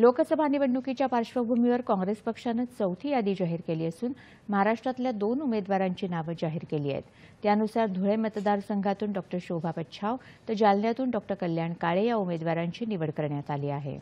लोकसभा निवडणुकीच्या पार्श्वभूमीवर काँग्रेस पक्षानं चौथी यादी जाहीर केली असून महाराष्ट्रातल्या दोन उमेदवारांची नावं जाहीर केली आहेत त्यानुसार धुळे मतदारसंघातून डॉ शोभा पच्छाव तर जालन्यातून डॉ कल्याण काळे या उमेदवारांची निवड करण्यात आली आहे